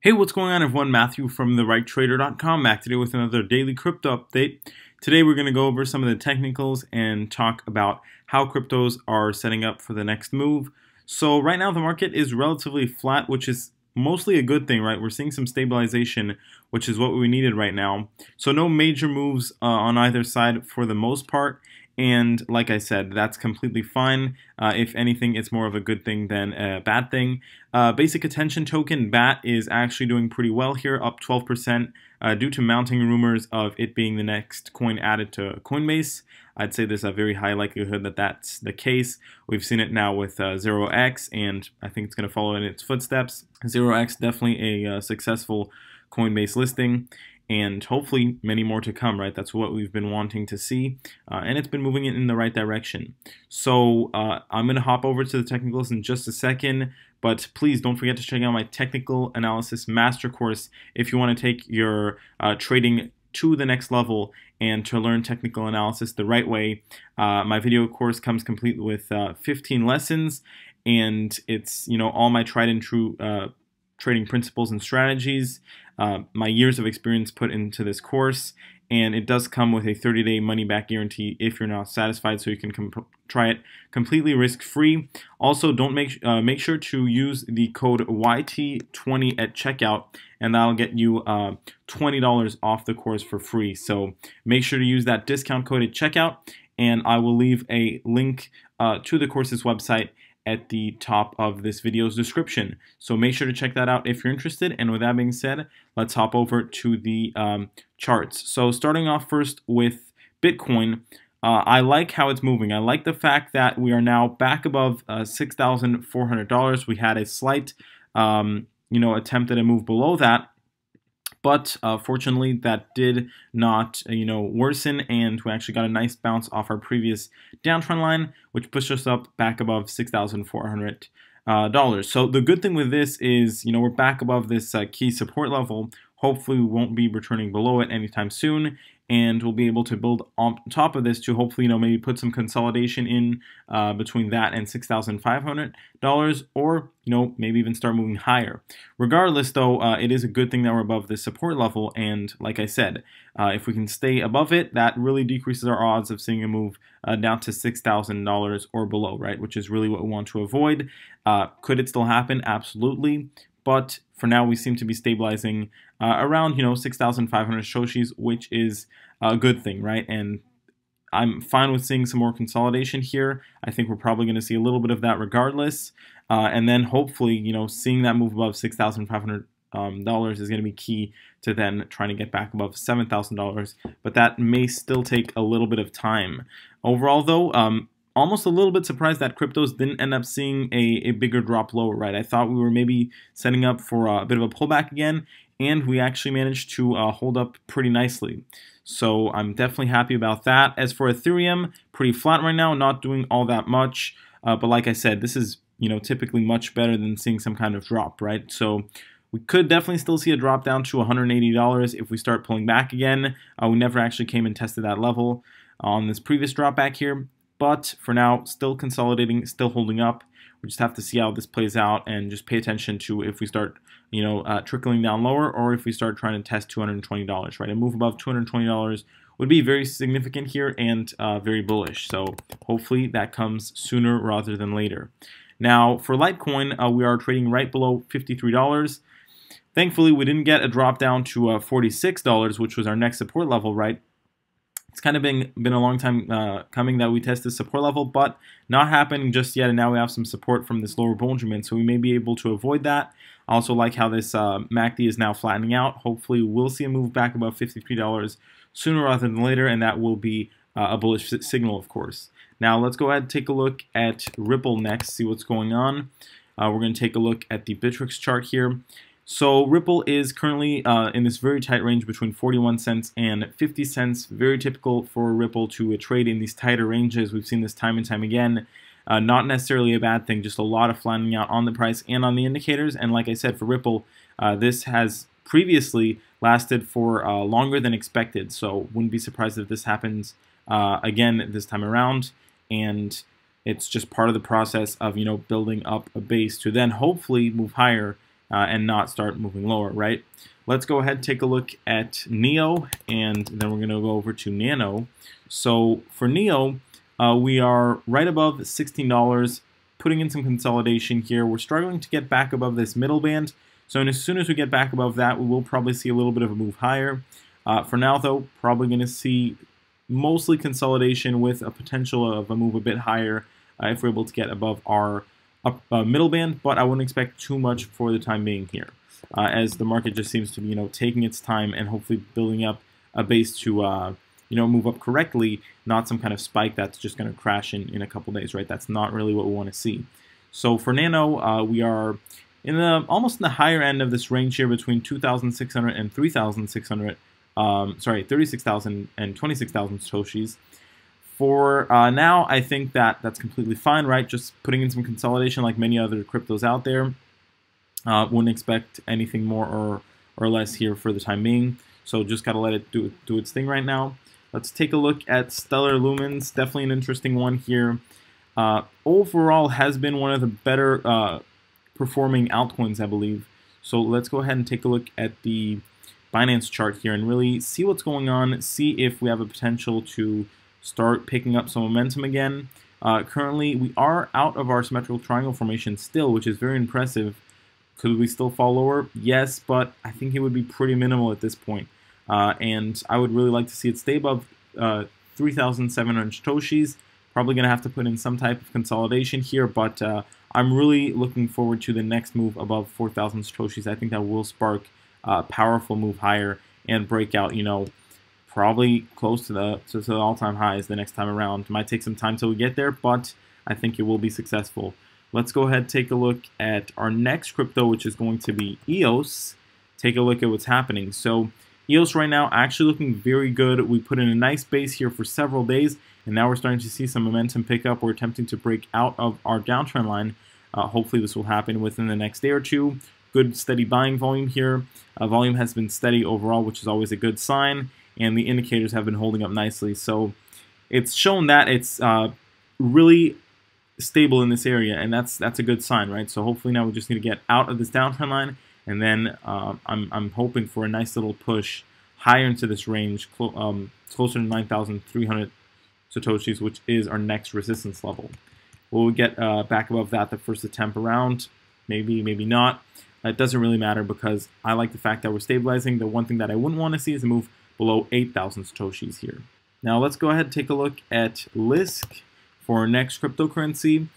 Hey, what's going on everyone? Matthew from therighttrader.com back today with another daily crypto update. Today we're going to go over some of the technicals and talk about how cryptos are setting up for the next move. So right now the market is relatively flat, which is mostly a good thing, right? We're seeing some stabilization, which is what we needed right now. So no major moves uh, on either side for the most part. And like I said, that's completely fine. Uh, if anything, it's more of a good thing than a bad thing. Uh, basic attention token, BAT, is actually doing pretty well here, up 12%, uh, due to mounting rumors of it being the next coin added to Coinbase. I'd say there's a very high likelihood that that's the case. We've seen it now with uh, 0x, and I think it's going to follow in its footsteps. 0x, definitely a uh, successful Coinbase listing and hopefully many more to come, right? That's what we've been wanting to see, uh, and it's been moving it in the right direction. So uh, I'm going to hop over to the technicals in just a second, but please don't forget to check out my technical analysis master course if you want to take your uh, trading to the next level and to learn technical analysis the right way. Uh, my video course comes complete with uh, 15 lessons, and it's you know all my tried and true uh, trading principles and strategies, uh, my years of experience put into this course, and it does come with a 30 day money back guarantee if you're not satisfied so you can try it completely risk free also don't make uh, make sure to use the code YT20 at checkout and that'll get you uh, $20 off the course for free so make sure to use that discount code at checkout and I will leave a link uh, to the course's website at the top of this video's description. So make sure to check that out if you're interested. And with that being said, let's hop over to the um, charts. So starting off first with Bitcoin, uh, I like how it's moving. I like the fact that we are now back above uh, $6,400. We had a slight, um, you know, attempt at a move below that but uh, fortunately that did not, uh, you know, worsen, and we actually got a nice bounce off our previous downtrend line, which pushed us up back above 6,400 uh, dollars. So the good thing with this is, you know, we're back above this uh, key support level. Hopefully we won't be returning below it anytime soon, and we'll be able to build on top of this to hopefully, you know, maybe put some consolidation in uh, between that and $6,500 or, you know, maybe even start moving higher. Regardless, though, uh, it is a good thing that we're above this support level. And like I said, uh, if we can stay above it, that really decreases our odds of seeing a move uh, down to $6,000 or below, right? Which is really what we want to avoid. Uh, could it still happen? Absolutely but for now we seem to be stabilizing uh, around you know 6,500 shoshis, which is a good thing, right? And I'm fine with seeing some more consolidation here. I think we're probably going to see a little bit of that regardless, uh, and then hopefully you know seeing that move above 6,500 um, dollars is going to be key to then trying to get back above seven thousand dollars. But that may still take a little bit of time. Overall, though, um, almost a little bit surprised that cryptos didn't end up seeing a, a bigger drop lower, right? I thought we were maybe setting up for a bit of a pullback again, and we actually managed to uh, hold up pretty nicely. So I'm definitely happy about that. As for Ethereum, pretty flat right now, not doing all that much. Uh, but like I said, this is you know typically much better than seeing some kind of drop, right? So we could definitely still see a drop down to $180 if we start pulling back again. Uh, we never actually came and tested that level on this previous drop back here. But for now, still consolidating, still holding up. We just have to see how this plays out and just pay attention to if we start, you know, uh, trickling down lower or if we start trying to test $220, right? A move above $220 would be very significant here and uh, very bullish. So hopefully that comes sooner rather than later. Now for Litecoin, uh, we are trading right below $53. Thankfully, we didn't get a drop down to uh, $46, which was our next support level, right? it's kind of been been a long time uh, coming that we test this support level, but not happening just yet. And now we have some support from this lower Bolgerman, so we may be able to avoid that. I also like how this uh, MACD is now flattening out. Hopefully, we'll see a move back above $53 sooner rather than later, and that will be uh, a bullish signal, of course. Now, let's go ahead and take a look at Ripple next, see what's going on. Uh, we're going to take a look at the Bitrix chart here. So Ripple is currently uh, in this very tight range between 41 cents and 50 cents. Very typical for Ripple to uh, trade in these tighter ranges. We've seen this time and time again. Uh, not necessarily a bad thing, just a lot of flattening out on the price and on the indicators. And like I said, for Ripple, uh, this has previously lasted for uh, longer than expected. So wouldn't be surprised if this happens uh, again this time around. And it's just part of the process of, you know, building up a base to then hopefully move higher uh, and not start moving lower, right? Let's go ahead and take a look at Neo, and then we're going to go over to Nano. So for Neo, uh, we are right above $16, putting in some consolidation here. We're struggling to get back above this middle band, so as soon as we get back above that, we will probably see a little bit of a move higher. Uh, for now, though, probably going to see mostly consolidation with a potential of a move a bit higher uh, if we're able to get above our up, uh, middle band, but I wouldn't expect too much for the time being here, uh, as the market just seems to be, you know, taking its time and hopefully building up a base to, uh, you know, move up correctly, not some kind of spike that's just going to crash in, in a couple days, right? That's not really what we want to see. So for Nano, uh, we are in the almost in the higher end of this range here between 2,600 and 3,600, um, sorry, 36,000 and 26,000 Satoshis for uh, now, I think that that's completely fine, right? Just putting in some consolidation like many other cryptos out there. Uh, wouldn't expect anything more or, or less here for the time being. So just got to let it do, do its thing right now. Let's take a look at Stellar Lumens. Definitely an interesting one here. Uh, overall has been one of the better uh, performing altcoins, I believe. So let's go ahead and take a look at the Binance chart here and really see what's going on, see if we have a potential to start picking up some momentum again. Uh, currently, we are out of our symmetrical triangle formation still, which is very impressive. Could we still fall lower? Yes, but I think it would be pretty minimal at this point. Uh, and I would really like to see it stay above uh, 3,700 Satoshis. Probably going to have to put in some type of consolidation here, but uh, I'm really looking forward to the next move above 4,000 Satoshis. I think that will spark a uh, powerful move higher and break out, you know, probably close to the to, the all-time highs the next time around. Might take some time till we get there, but I think it will be successful. Let's go ahead take a look at our next crypto, which is going to be EOS. Take a look at what's happening. So EOS right now actually looking very good. We put in a nice base here for several days, and now we're starting to see some momentum pick up. We're attempting to break out of our downtrend line. Uh, hopefully this will happen within the next day or two. Good steady buying volume here. Uh, volume has been steady overall, which is always a good sign and the indicators have been holding up nicely. So it's shown that it's uh, really stable in this area, and that's that's a good sign, right? So hopefully now we just need to get out of this downtrend line, and then uh, I'm, I'm hoping for a nice little push higher into this range, clo um, closer to 9,300 satoshis, which is our next resistance level. Will we get uh, back above that the first attempt around? Maybe, maybe not. It doesn't really matter because I like the fact that we're stabilizing. The one thing that I wouldn't want to see is a move below 8,000 Satoshis here. Now let's go ahead and take a look at Lisk for our next cryptocurrency.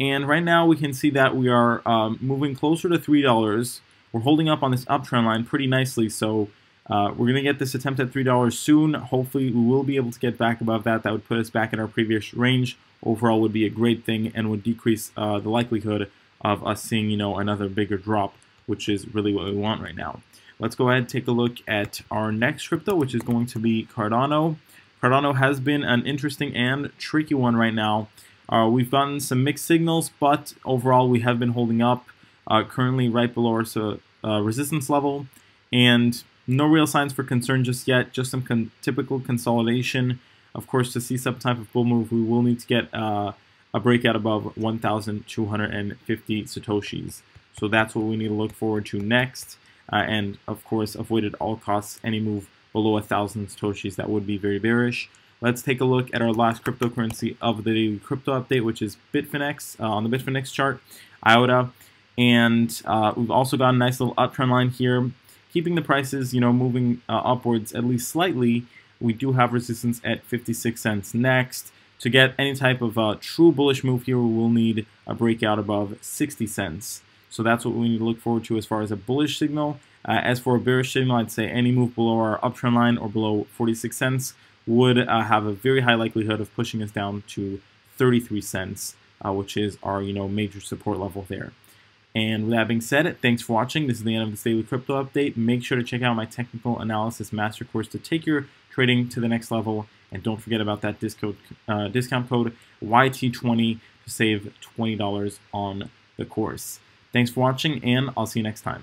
And right now we can see that we are um, moving closer to $3. We're holding up on this uptrend line pretty nicely, so uh, we're going to get this attempt at $3 soon. Hopefully we will be able to get back above that. That would put us back in our previous range. Overall would be a great thing and would decrease uh, the likelihood of us seeing, you know, another bigger drop, which is really what we want right now. Let's go ahead and take a look at our next crypto, which is going to be Cardano. Cardano has been an interesting and tricky one right now. Uh, we've gotten some mixed signals, but overall we have been holding up uh, currently right below our uh, resistance level. And no real signs for concern just yet, just some con typical consolidation. Of course, to see some type of bull move, we will need to get uh, a breakout above 1,250 Satoshis. So that's what we need to look forward to next uh, and of course avoided all costs any move below a thousand satoshis that would be very bearish. Let's take a look at our last cryptocurrency of the daily crypto update, which is Bitfinex uh, on the Bitfinex chart, IOTA, and uh, we've also got a nice little uptrend line here, keeping the prices you know moving uh, upwards at least slightly. We do have resistance at 56 cents next. To get any type of uh, true bullish move here, we will need a breakout above 60 cents. So that's what we need to look forward to as far as a bullish signal. Uh, as for a bearish signal, I'd say any move below our uptrend line or below 46 cents would uh, have a very high likelihood of pushing us down to 33 cents, uh, which is our you know major support level there. And with that being said, thanks for watching. This is the end of this daily crypto update. Make sure to check out my technical analysis master course to take your trading to the next level. And don't forget about that discount uh, discount code YT20 to save $20 on the course. Thanks for watching, and I'll see you next time.